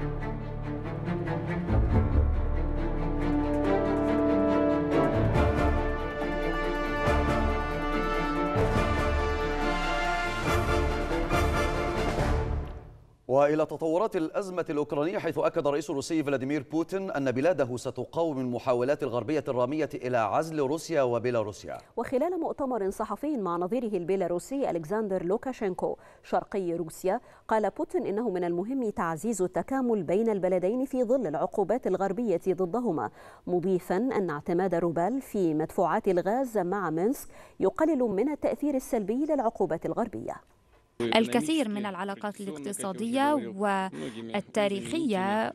thank you وإلى تطورات الأزمة الأوكرانية حيث أكد الرئيس الروسي فلاديمير بوتين أن بلاده ستقاوم المحاولات الغربية الرامية إلى عزل روسيا وبيلاروسيا وخلال مؤتمر صحفي مع نظيره البيلاروسي ألكسندر لوكاشينكو شرقي روسيا قال بوتين إنه من المهم تعزيز التكامل بين البلدين في ظل العقوبات الغربية ضدهما مضيفا أن اعتماد روبال في مدفوعات الغاز مع مينسك يقلل من التأثير السلبي للعقوبات الغربية الكثير من العلاقات الاقتصادية والتاريخية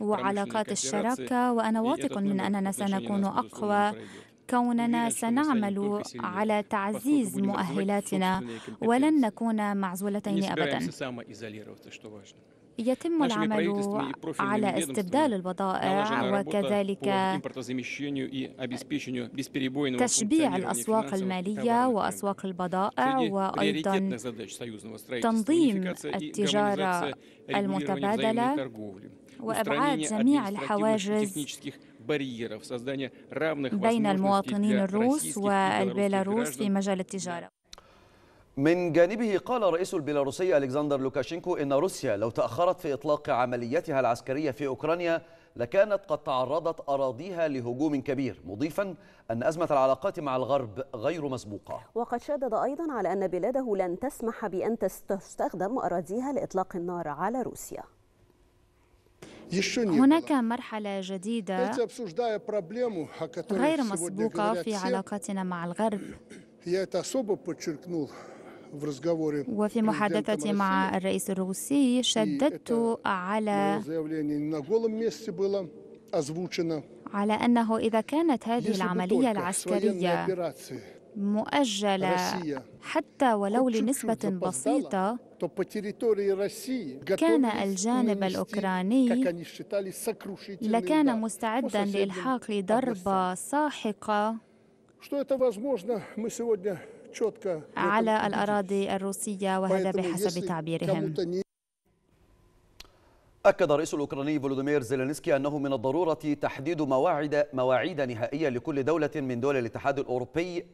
وعلاقات الشراكة وأنا واثق من أننا سنكون أقوى كوننا سنعمل على تعزيز مؤهلاتنا ولن نكون معزولتين أبدا يتم العمل على استبدال البضائع وكذلك تشبيع الأسواق المالية وأسواق البضائع وأيضا تنظيم التجارة المتبادلة وإبعاد جميع الحواجز بين المواطنين الروس والبيلاروس في مجال التجارة من جانبه قال الرئيس البيلاروسي ألكسندر لوكاشينكو إن روسيا لو تأخرت في إطلاق عملياتها العسكرية في أوكرانيا لكانت قد تعرضت أراضيها لهجوم كبير مضيفا أن أزمة العلاقات مع الغرب غير مسبوقة وقد شدد أيضا على أن بلاده لن تسمح بأن تستخدم أراضيها لإطلاق النار على روسيا هناك مرحلة جديدة غير مسبوقة في علاقتنا مع الغرب وفي محادثتي مع الرئيس الروسي شددت على على أنه إذا كانت هذه العملية العسكرية مؤجلة حتى ولو لنسبة بسيطة كان الجانب الأوكراني لكان مستعدا لإلحاق ضربة ساحقة على الأراضي الروسية وهذا بحسب تعبيرهم أكد الرئيس الأوكراني فولوديمير زيلينسكي أنه من الضرورة تحديد مواعيد مواعيد نهائية لكل دولة من دول الاتحاد الأوروبي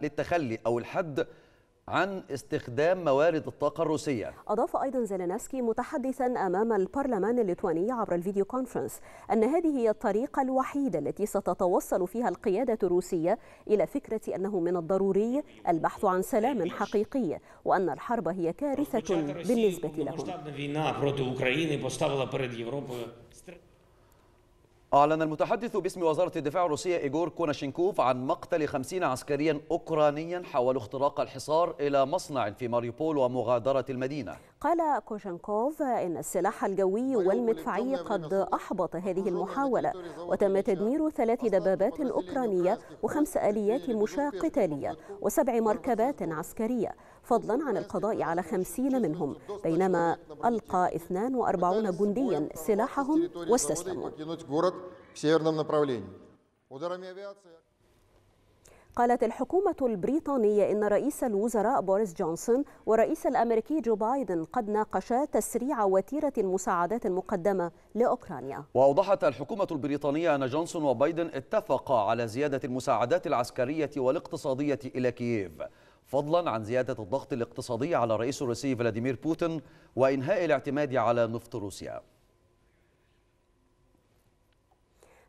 للتخلي أو الحد عن استخدام موارد الطاقة الروسية أضاف أيضا زيلينسكي متحدثا أمام البرلمان الليتواني عبر الفيديو كونفرنس أن هذه هي الطريقة الوحيدة التي ستتوصل فيها القيادة الروسية إلى فكرة أنه من الضروري البحث عن سلام حقيقي وأن الحرب هي كارثة بالنسبة لهم أعلن المتحدث باسم وزارة الدفاع الروسية إيجور كوناشينكوف عن مقتل خمسين عسكريا أوكرانيا حاولوا اختراق الحصار إلى مصنع في ماريوبول ومغادرة المدينة قال كوشنكوف إن السلاح الجوي والمدفعي قد أحبط هذه المحاولة وتم تدمير ثلاث دبابات أوكرانية وخمس آليات مشاة قتالية وسبع مركبات عسكرية فضلا عن القضاء على خمسين منهم بينما ألقى 42 جنديا سلاحهم واستسلموا قالت الحكومة البريطانية إن رئيس الوزراء بوريس جونسون ورئيس الأمريكي جو بايدن قد ناقشا تسريع وتيرة المساعدات المقدمة لأوكرانيا وأوضحت الحكومة البريطانية أن جونسون وبايدن اتفقا على زيادة المساعدات العسكرية والاقتصادية إلى كييف فضلا عن زيادة الضغط الاقتصادي على الرئيس الروسي فلاديمير بوتين وإنهاء الاعتماد على نفط روسيا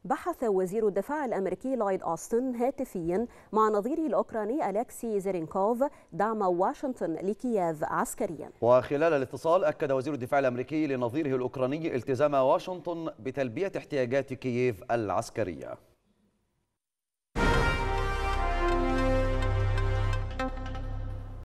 بحث وزير الدفاع الأمريكي لايد أوستن هاتفيا مع نظيره الأوكراني ألكسي زيرينكوف دعم واشنطن لكييف عسكريا وخلال الاتصال أكد وزير الدفاع الأمريكي لنظيره الأوكراني التزام واشنطن بتلبية احتياجات كييف العسكرية